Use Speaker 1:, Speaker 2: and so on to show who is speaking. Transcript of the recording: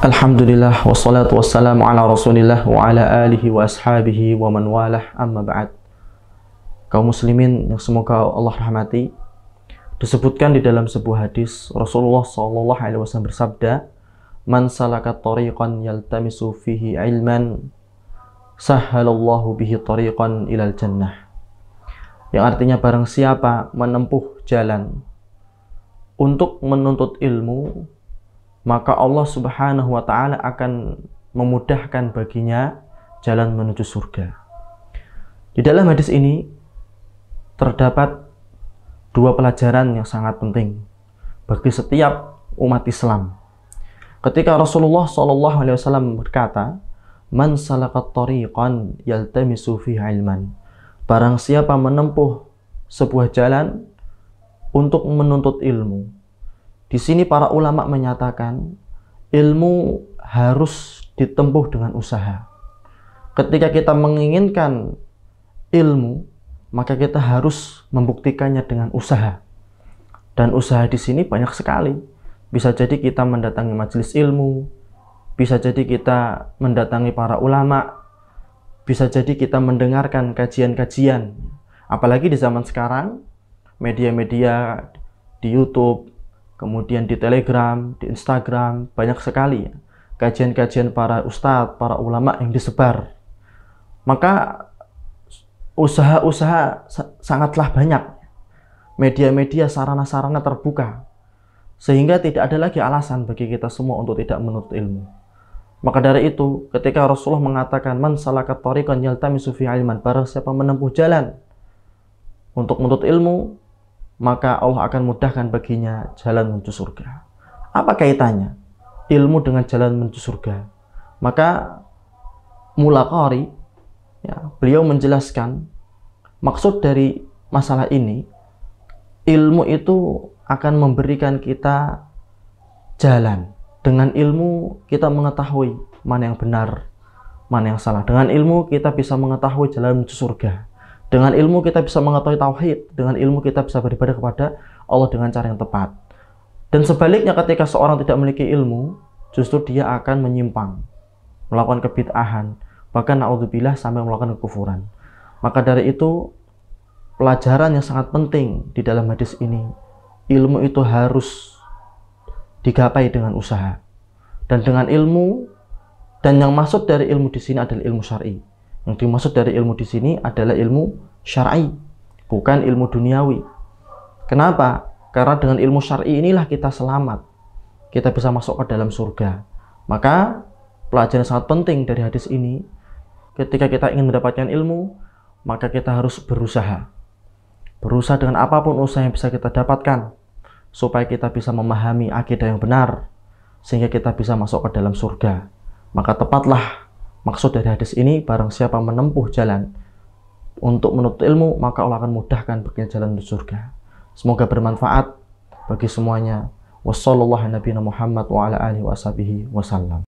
Speaker 1: Alhamdulillah wassalatu wassalamu ala rasulillah wa ala alihi wa ashabihi wa man walah amma ba'd kaum muslimin yang semoga Allah rahmati disebutkan di dalam sebuah hadis Rasulullah Shallallahu Alaihi Wasallam bersabda man salaka tariqan yaltamisu fihi ilman sahhalallahu bihi tariqan ilal jannah yang artinya barang siapa menempuh jalan untuk menuntut ilmu maka Allah Subhanahu wa taala akan memudahkan baginya jalan menuju surga. Di dalam hadis ini terdapat dua pelajaran yang sangat penting bagi setiap umat Islam. Ketika Rasulullah Shallallahu alaihi wasallam berkata, "Man salakat tariqan yaltamisu fiha ilman." Barang siapa menempuh sebuah jalan untuk menuntut ilmu, di sini para ulama menyatakan ilmu harus ditempuh dengan usaha. Ketika kita menginginkan ilmu, maka kita harus membuktikannya dengan usaha. Dan usaha di sini banyak sekali. Bisa jadi kita mendatangi majelis ilmu, bisa jadi kita mendatangi para ulama, bisa jadi kita mendengarkan kajian-kajian. Apalagi di zaman sekarang, media-media di YouTube, kemudian di Telegram, di Instagram, banyak sekali ya, kajian-kajian para ustadz, para ulama yang disebar. Maka usaha-usaha sangatlah banyak, media-media, sarana-sarana terbuka, sehingga tidak ada lagi alasan bagi kita semua untuk tidak menuntut ilmu. Maka dari itu, ketika Rasulullah mengatakan, Man salakat tariqan yaltamisu fi ilman, barang siapa menempuh jalan untuk menuntut ilmu, maka Allah akan mudahkan baginya jalan menuju surga. Apa kaitannya ilmu dengan jalan menuju surga? Maka Mulakari ya, beliau menjelaskan maksud dari masalah ini ilmu itu akan memberikan kita jalan. Dengan ilmu kita mengetahui mana yang benar, mana yang salah. Dengan ilmu kita bisa mengetahui jalan menuju surga. Dengan ilmu kita bisa mengetahui tauhid, dengan ilmu kita bisa beribadah kepada Allah dengan cara yang tepat. Dan sebaliknya ketika seorang tidak memiliki ilmu, justru dia akan menyimpang, melakukan kebid'ahan, bahkan naudzubillah sampai melakukan kekufuran. Maka dari itu, pelajaran yang sangat penting di dalam hadis ini, ilmu itu harus digapai dengan usaha. Dan dengan ilmu, dan yang masuk dari ilmu di sini adalah ilmu syari' Yang dimaksud dari ilmu di sini adalah ilmu syar'i, bukan ilmu duniawi. Kenapa? Karena dengan ilmu syar'i inilah kita selamat. Kita bisa masuk ke dalam surga. Maka pelajaran sangat penting dari hadis ini ketika kita ingin mendapatkan ilmu, maka kita harus berusaha. Berusaha dengan apapun usaha yang bisa kita dapatkan supaya kita bisa memahami akidah yang benar sehingga kita bisa masuk ke dalam surga. Maka tepatlah Maksud dari hadis ini, barang siapa menempuh jalan untuk menutup ilmu, maka Allah akan mudahkan baginya jalan di surga. Semoga bermanfaat bagi semuanya. Wassalamualaikum warahmatullahi wabarakatuh.